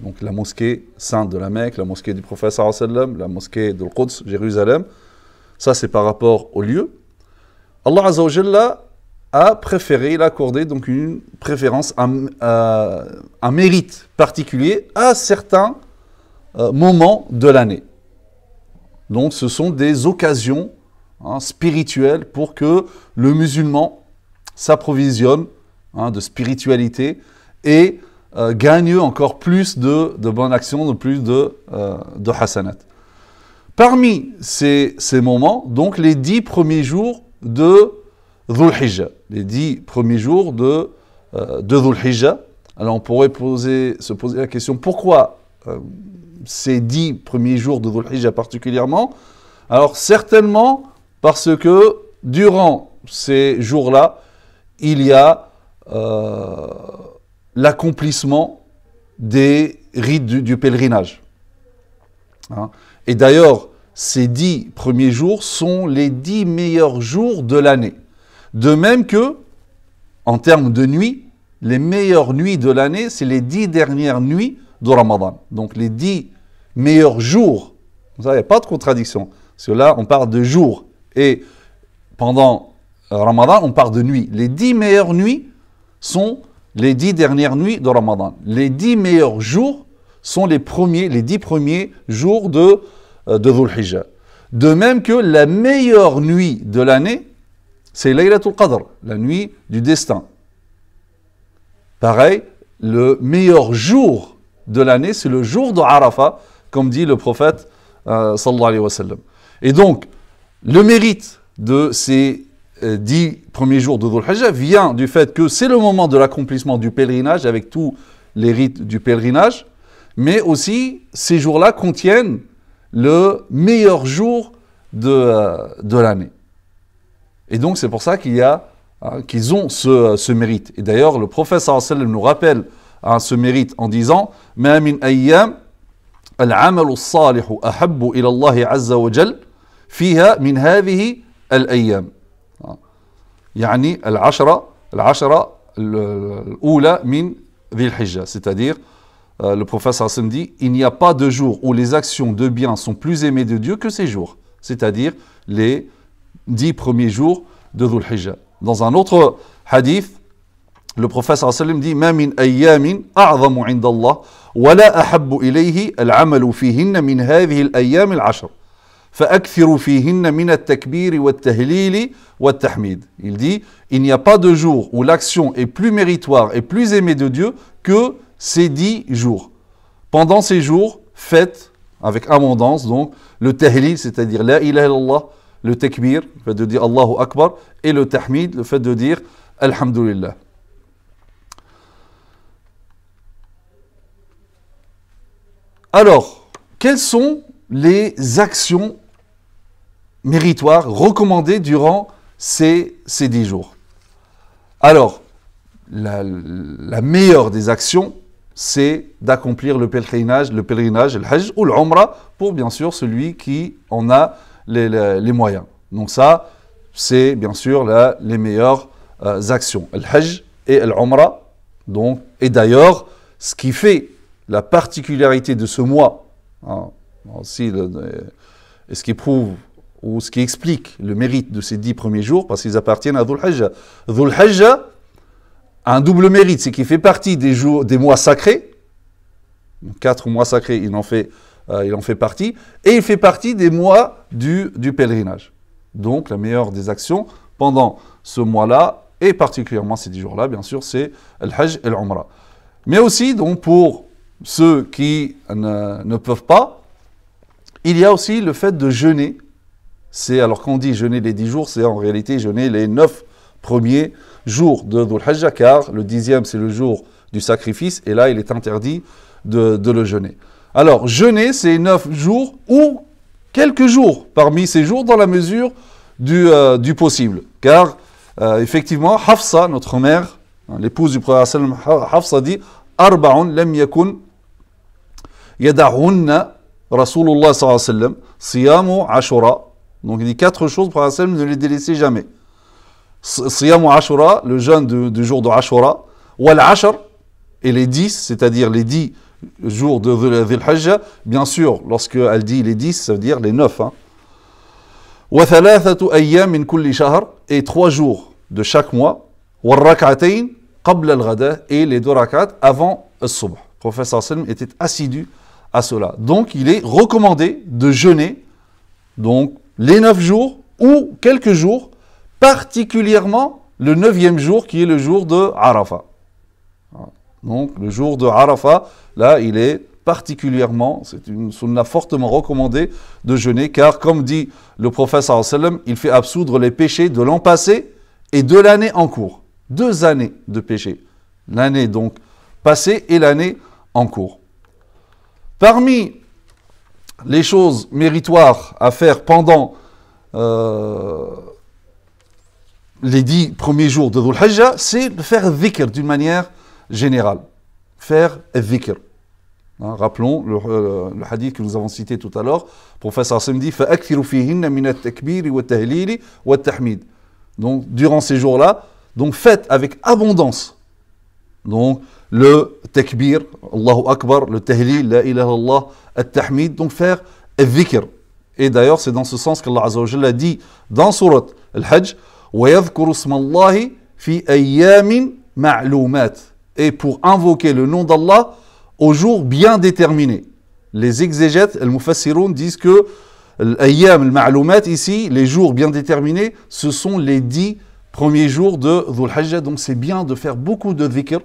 donc la mosquée sainte de la Mecque, la mosquée du prophète sallam, la mosquée de l'Quds, Jérusalem. Ça, c'est par rapport au lieu. Allah a préféré, il donc une préférence, euh, un, mérite particulier à certains euh, moments de l'année. Donc ce sont des occasions hein, spirituelles pour que le musulman s'approvisionne hein, de spiritualité et euh, gagne encore plus de, bonnes actions, de plus de, euh, de hasanat. Parmi ces, moments, donc les dix premiers jours de Dhul les dix premiers jours de, euh, de Dhul alors on pourrait poser, se poser la question pourquoi ces dix premiers jours de Dhul Hijjah particulièrement Alors certainement parce que durant ces jours-là, il y a l'accomplissement des rites du, pèlerinage. Hein. Et d'ailleurs, ces dix premiers jours sont les dix meilleurs jours de l'année. De même que, en termes de nuit, les meilleures nuits de l'année, c'est les dix dernières nuits de Ramadan. Donc les dix meilleurs jours. Vous n'y a pas de contradiction. Parce que là, on parle de jours. Et pendant Ramadan, on parle de nuit. Les dix meilleures nuits sont les dix dernières nuits de Ramadan. Les dix meilleurs jours sont les premiers, les dix premiers jours de, euh, de De même que la meilleure nuit de l'année, c'est Laylatul Qadr, la nuit du destin. Pareil, le meilleur jour de l'année, c'est le jour de Arafat, comme dit le prophète euh, sallallahu alayhi wa sallam. Et donc, le mérite de ces euh, dix premiers jours de Dhul Hajjah vient du fait que c'est le moment de l'accomplissement du pèlerinage avec tous les rites du pèlerinage, mais aussi ces jours-là contiennent le meilleur jour de, euh, l'année. Et donc c'est pour ça qu'il y a hein, qu'ils ont ce, mérite. Et d'ailleurs le prophète sallam nous rappelle hein, ce mérite en disant ayyam azza wa fiha min al-ayyam." يعني c'est-à-dire euh, le professeur dit il n'y a pas de jour où les actions de bien sont plus aimées de Dieu que ces jours c'est-à-dire les dix premiers jours de Dhul Hijjah dans un autre hadith le professeur dit ma min wa la ilayhi min hadhihi il dit, il n'y a pas de jour où l'action est plus méritoire et plus aimée de Dieu que ces dix jours. Pendant ces jours, faites avec abondance donc le tahlil, c'est-à-dire la ilaha illallah, le takbir, le fait de dire Allahu Akbar, et le tahmid, le fait de dire Alhamdulillah. Alors, quelles sont les actions méritoire recommandé durant ces, ces dix jours. Alors, la, meilleure des actions, c'est d'accomplir le pèlerinage, le pèlerinage, le hajj ou l'omra, pour bien sûr celui qui en a les, moyens. Donc ça, c'est bien sûr les meilleures euh, actions, le hajj et l'omra. Donc, et d'ailleurs, ce qui fait la particularité de ce mois, hein, et ce qui prouve ou ce qui explique le mérite de ces dix premiers jours, parce qu'ils appartiennent à Dhul Hajjah. Dhul Hajjah a un double mérite, c'est qu'il fait partie des, jours, des mois sacrés, quatre mois sacrés, il en fait, euh, il en fait partie, et il fait partie des mois du, du pèlerinage. Donc la meilleure des actions pendant ce mois-là, et particulièrement ces dix jours-là, bien sûr, c'est le Hajj et l'Umrah. Mais aussi, donc, pour ceux qui ne, ne peuvent pas, il y a aussi le fait de jeûner c'est alors qu'on dit jeûner les dix jours, c'est en réalité jeûner les neuf premiers jours de Dhul Hajjah, car le dixième c'est le jour du sacrifice, et là il est interdit de, le jeûner. Alors, jeûner, c'est neuf jours ou quelques jours parmi ces jours dans la mesure du, euh, possible. Car, euh, effectivement, Hafsa, notre mère, hein, l'épouse du prophète Hafsa dit Arba'un lem yakun yada'unna Rasulullah sallam, siyamu ashura donc il dit quatre choses pour Hashem, ne les délaissez jamais. Siyam Ashura, le jeûne du, jour de Ashura, Wal Ashar, et les dix, c'est-à-dire les dix jours de Dhul Hajjah, bien sûr, lorsqu'elle dit les dix, ça veut dire les neuf. Hein. thalathatu ayyam min kulli et trois jours de chaque mois qabla al ghada et les deux rak'at avant le subh. Professeur Salm était assidu à cela. Donc il est recommandé de jeûner donc les neuf jours ou quelques jours, particulièrement le neuvième jour qui est le jour de Arafat. Donc le jour de Arafat, là il est particulièrement, c'est une sunna fortement recommandée de jeûner, car comme dit le prophète il fait absoudre les péchés de l'an passé et de l'année en cours. Deux années de péché. L'année donc passée et l'année en cours. Parmi les choses méritoires à faire pendant euh, les dix premiers jours de Dhul Hajjah, c'est de faire dhikr d'une manière générale. Faire dhikr. Hein, rappelons euh, le, hadith que nous avons cité tout à l'heure. Le professeur wa dit Donc, durant ces jours-là, donc faites avec abondance. Donc, le takbir, Allahu Akbar, le tahlil, la ilaha Allah, al tahmid donc faire dhikr. Et d'ailleurs, c'est dans ce sens qu'Allah Azzawajal a dit dans Surat Al-Hajj وَيَذْكُرُ اسْمَ اللَّهِ فِي أَيَّامٍ مَعْلُومَاتٍ Et pour invoquer le nom d'Allah au jour bien déterminé. Les exégètes, les mufassiroun, disent que l'ayam, le ma'lumat ici, les jours bien déterminés, ce sont les dix premiers jours de Dhul Hajjah. Donc c'est bien de faire beaucoup de dhikr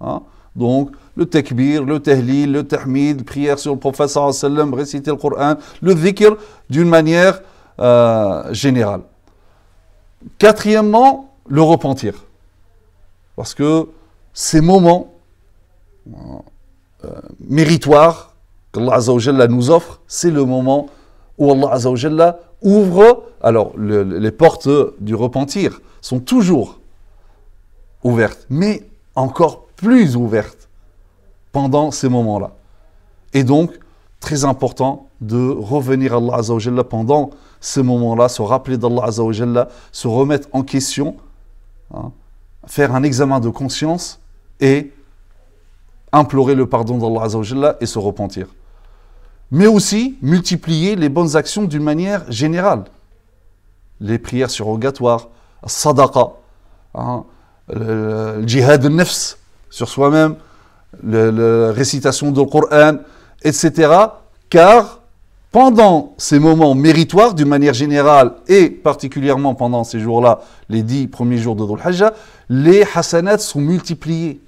Hein? Donc, le takbir, le tahlil, le tahmid, prière sur le prophète sallam, réciter le Coran, le dhikr d'une manière euh, générale. Quatrièmement, le repentir. Parce que ces moments euh, méritoires qu'Allah nous offre, c'est le moment où Allah ouvre, alors les portes du repentir sont toujours ouvertes, mais encore plus ouverte pendant ces moments-là. Et donc, très important de revenir à Allah Azzawajal pendant ces moments-là, se rappeler d'Allah Azzawajal, se remettre en question, hein, faire un examen de conscience et implorer le pardon d'Allah Azzawajal et se repentir. Mais aussi multiplier les bonnes actions d'une manière générale. Les prières surrogatoires, sadaqa, hein, le, le, jihad de nafs sur soi-même, la récitation du Coran, etc. Car pendant ces moments méritoires, d'une manière générale, et particulièrement pendant ces jours-là, les dix premiers jours de Dhul Hajjah, les hasanats sont multipliés.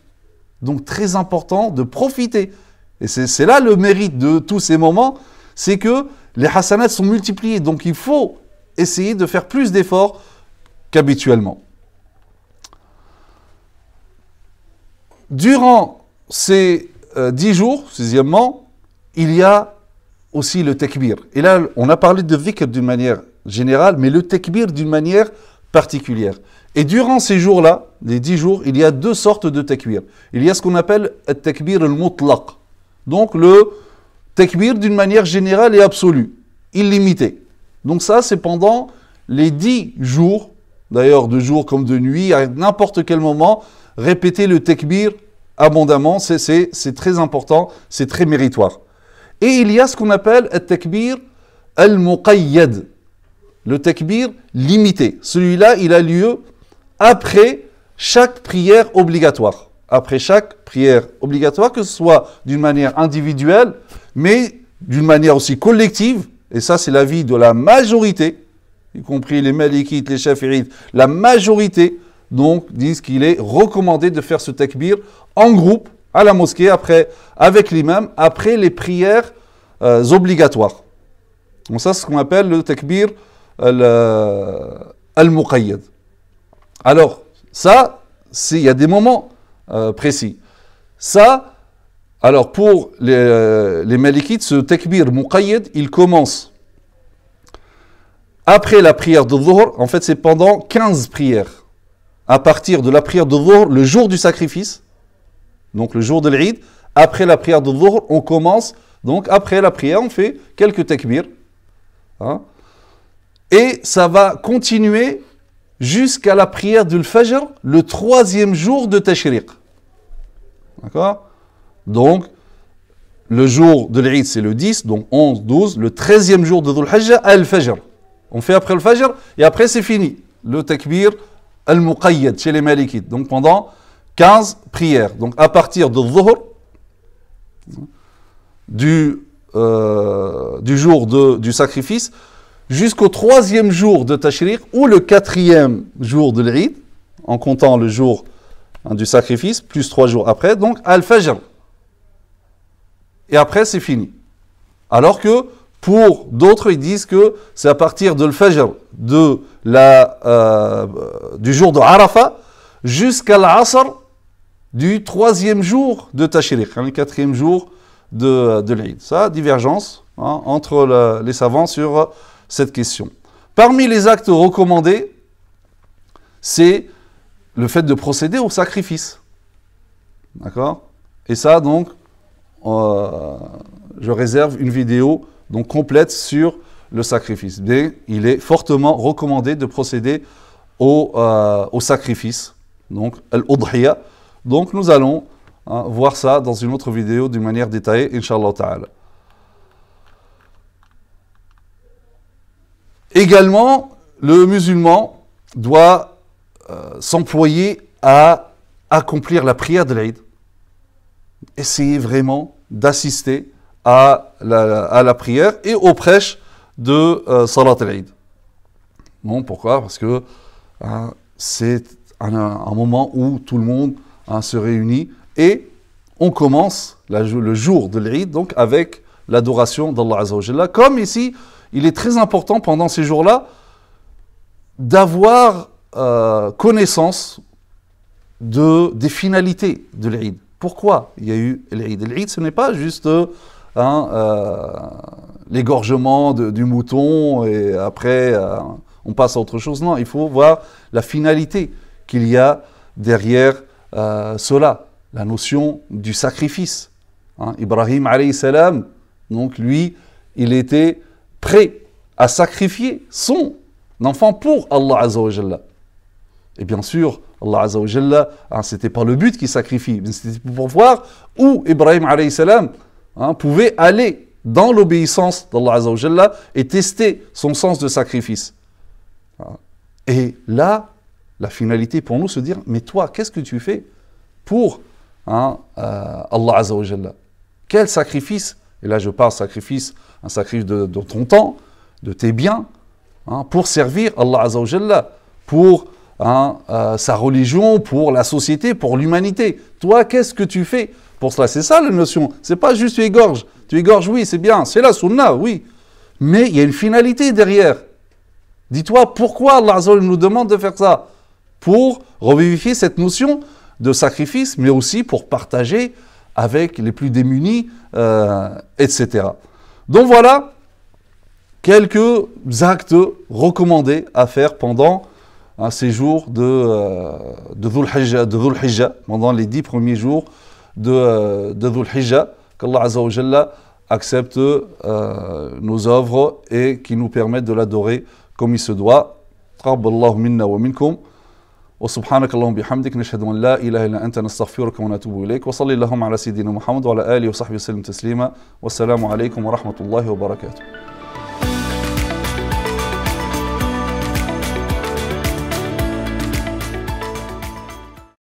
Donc très important de profiter. Et c'est là le mérite de tous ces moments, c'est que les hasanats sont multipliés. Donc il faut essayer de faire plus d'efforts qu'habituellement. Durant ces euh, dix jours, sixièmement, il y a aussi le tekbir. Et là, on a parlé de vikr d'une manière générale, mais le tekbir d'une manière particulière. Et durant ces jours-là, les dix jours, il y a deux sortes de tekbir. Il y a ce qu'on appelle le tekbir al-mutlaq. Donc le tekbir d'une manière générale et absolue, illimité. Donc ça, c'est pendant les dix jours d'ailleurs de jour comme de nuit, à n'importe quel moment, répéter le tekbir abondamment, c'est très important, c'est très méritoire. Et il y a ce qu'on appelle le tekbir al-muqayyad, le tekbir limité. Celui-là, il a lieu après chaque prière obligatoire. Après chaque prière obligatoire, que ce soit d'une manière individuelle, mais d'une manière aussi collective, et ça c'est l'avis de la majorité y compris les Malikites, les Shafirites, la majorité, donc, disent qu'il est recommandé de faire ce takbir en groupe à la mosquée, après, avec l'imam, après les prières euh, obligatoires. Donc, ça, c'est ce qu'on appelle le takbir euh, al-muqayyad. Alors, ça, il y a des moments euh, précis. Ça, alors pour les, les Malikites, ce takbir muqayyad, il commence après la prière de Dhuhr, en fait c'est pendant 15 prières. À partir de la prière de Dhuhr, le jour du sacrifice, donc le jour de l'Eid, après la prière de Dhuhr, on commence, donc après la prière, on fait quelques takbir. Hein. et ça va continuer jusqu'à la prière du Fajr, le troisième jour de Tashriq. D'accord Donc, le jour de l'Eid, c'est le 10, donc 11, 12, le 13e jour de Dhul Hajjah, Al-Fajr. On fait après le Fajr et après c'est fini. Le takbir al-muqayyad chez les Malikites. Donc pendant 15 prières. Donc à partir de Dhuhr, du, euh, du jour du sacrifice, jusqu'au troisième jour de Tashriq ou le quatrième jour de l'Eid, en comptant le jour hein, du sacrifice, plus trois jours après, donc Al-Fajr. Et après, c'est fini. Alors que pour d'autres, ils disent que c'est à partir de l'Fajr, de la, euh, du jour de Arafat, jusqu'à l'Asr du troisième jour de Tachirik, hein, le quatrième jour de, de l'Aïd. Ça, divergence hein, entre les savants sur cette question. Parmi les actes recommandés, c'est le fait de procéder au sacrifice. D'accord Et ça, donc, euh, je réserve une vidéo donc complète sur le sacrifice. il est fortement recommandé de procéder au, euh, sacrifice, donc al Donc nous allons hein, voir ça dans une autre vidéo d'une manière détaillée, inshallah ta'ala. Également, le musulman doit euh, s'employer à accomplir la prière de l'Aïd. essayer vraiment d'assister à la, à la prière et aux prêches de euh, Salat al-Eid. Bon, pourquoi Parce que hein, c'est un, moment où tout le monde hein, se réunit et on commence le jour de l'Eid donc avec l'adoration d'Allah Azzawajal. Comme ici, il est très important pendant ces jours-là d'avoir euh, connaissance de, des finalités de l'Eid. Pourquoi il y a eu l'Eid L'Eid, ce n'est pas juste euh, Hein, euh, l'égorgement du mouton et après euh, on passe à autre chose. Non, il faut voir la finalité qu'il y a derrière euh, cela, la notion du sacrifice. Hein. Ibrahim alayhi salam, donc lui, il était prêt à sacrifier son enfant pour Allah Azzawajalla. Et bien sûr, Allah Azzawajalla, hein, c'était pas le but qu'il sacrifie, mais c'était pour voir où Ibrahim alayhi salam Hein, pouvait aller dans l'obéissance d'Allah Azzawajalla et tester son sens de sacrifice. Et là, la finalité pour nous, se dire, mais toi, qu'est-ce que tu fais pour hein, euh, Allah Azzawajalla Quel sacrifice Et là, je parle sacrifice, un sacrifice de, ton temps, de tes biens, hein, pour servir Allah Azzawajalla, pour euh, sa religion, pour la société, pour l'humanité. Toi, qu'est-ce que tu fais pour cela, c'est ça la notion. C'est pas juste tu égorges. Tu égorges, oui, c'est bien. C'est la sunna, oui. Mais il y a une finalité derrière. Dis-toi pourquoi Allah nous demande de faire ça. Pour revivifier cette notion de sacrifice, mais aussi pour partager avec les plus démunis, euh, etc. Donc voilà quelques actes recommandés à faire pendant un séjour de, euh, de Dhul pendant les dix premiers jours de, de Dhul Hijjah, qu'Allah Azzawajal accepte euh, nos œuvres et qui nous permette de l'adorer comme il se doit. Rabballahu minna wa minkum. وسبحانك اللهم بحمدك نشهد ان لا اله الا انت نستغفرك ونتوب اليك وصل اللهم على سيدنا محمد وعلى اله وصحبه وسلم تسليما والسلام عليكم ورحمه الله وبركاته